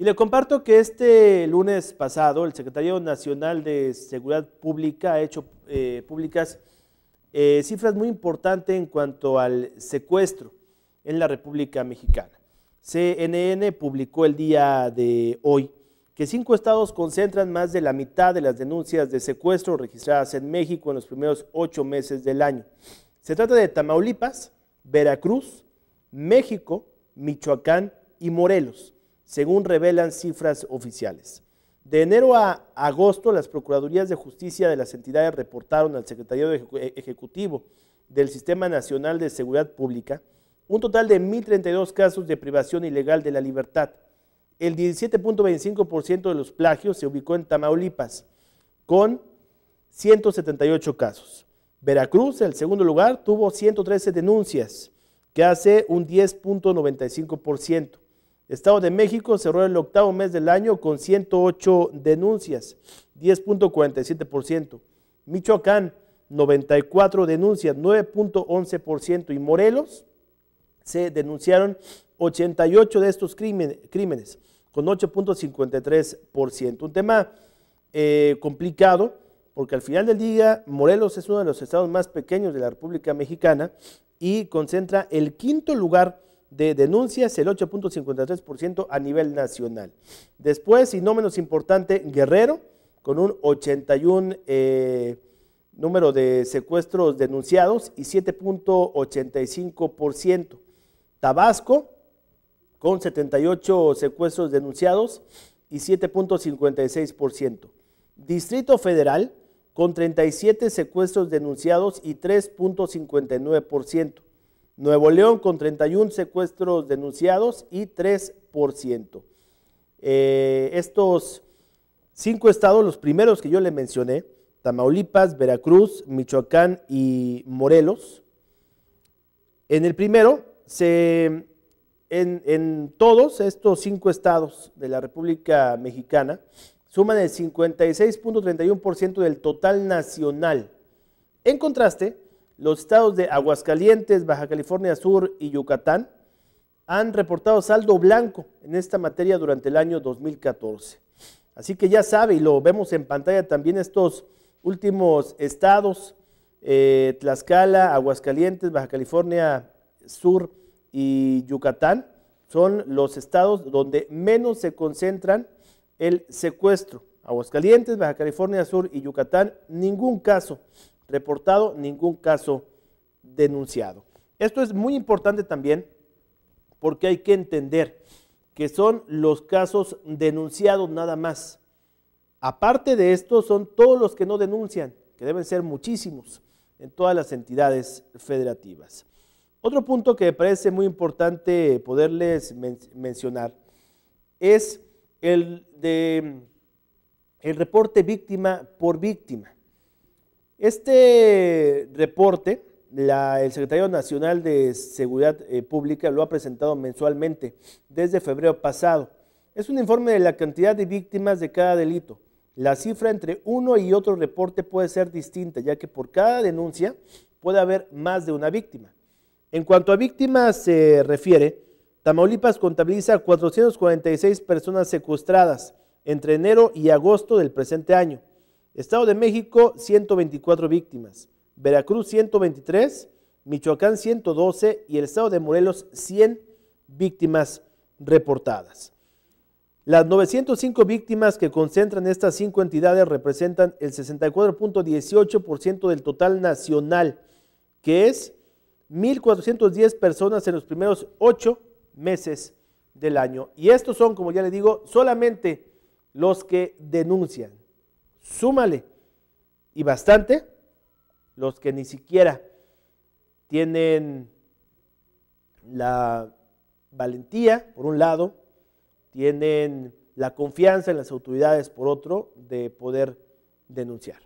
Y le comparto que este lunes pasado el Secretario Nacional de Seguridad Pública ha hecho eh, públicas eh, cifras muy importantes en cuanto al secuestro en la República Mexicana. CNN publicó el día de hoy que cinco estados concentran más de la mitad de las denuncias de secuestro registradas en México en los primeros ocho meses del año. Se trata de Tamaulipas, Veracruz, México, Michoacán y Morelos según revelan cifras oficiales. De enero a agosto, las Procuradurías de Justicia de las entidades reportaron al Secretario eh, Ejecutivo del Sistema Nacional de Seguridad Pública un total de 1.032 casos de privación ilegal de la libertad. El 17.25% de los plagios se ubicó en Tamaulipas, con 178 casos. Veracruz, en el segundo lugar, tuvo 113 denuncias, que hace un 10.95%. Estado de México cerró el octavo mes del año con 108 denuncias, 10.47%. Michoacán, 94 denuncias, 9.11%. Y Morelos, se denunciaron 88 de estos crímenes, con 8.53%. Un tema eh, complicado porque al final del día Morelos es uno de los estados más pequeños de la República Mexicana y concentra el quinto lugar de denuncias, el 8.53% a nivel nacional. Después, y no menos importante, Guerrero, con un 81 eh, número de secuestros denunciados y 7.85%. Tabasco, con 78 secuestros denunciados y 7.56%. Distrito Federal, con 37 secuestros denunciados y 3.59%. Nuevo León con 31 secuestros denunciados y 3%. Eh, estos cinco estados, los primeros que yo le mencioné, Tamaulipas, Veracruz, Michoacán y Morelos. En el primero, se, en, en todos estos cinco estados de la República Mexicana, suman el 56.31% del total nacional. En contraste, los estados de Aguascalientes, Baja California Sur y Yucatán han reportado saldo blanco en esta materia durante el año 2014. Así que ya sabe, y lo vemos en pantalla también estos últimos estados, eh, Tlaxcala, Aguascalientes, Baja California Sur y Yucatán, son los estados donde menos se concentran el secuestro. Aguascalientes, Baja California Sur y Yucatán, ningún caso reportado, ningún caso denunciado. Esto es muy importante también porque hay que entender que son los casos denunciados nada más. Aparte de esto, son todos los que no denuncian, que deben ser muchísimos en todas las entidades federativas. Otro punto que me parece muy importante poderles mencionar es el de el reporte víctima por víctima. Este reporte, la, el Secretario Nacional de Seguridad eh, Pública lo ha presentado mensualmente desde febrero pasado. Es un informe de la cantidad de víctimas de cada delito. La cifra entre uno y otro reporte puede ser distinta, ya que por cada denuncia puede haber más de una víctima. En cuanto a víctimas se refiere, Tamaulipas contabiliza 446 personas secuestradas entre enero y agosto del presente año. Estado de México, 124 víctimas. Veracruz, 123. Michoacán, 112. Y el Estado de Morelos, 100 víctimas reportadas. Las 905 víctimas que concentran estas cinco entidades representan el 64.18% del total nacional, que es 1.410 personas en los primeros ocho meses del año. Y estos son, como ya le digo, solamente los que denuncian súmale, y bastante, los que ni siquiera tienen la valentía, por un lado, tienen la confianza en las autoridades, por otro, de poder denunciar.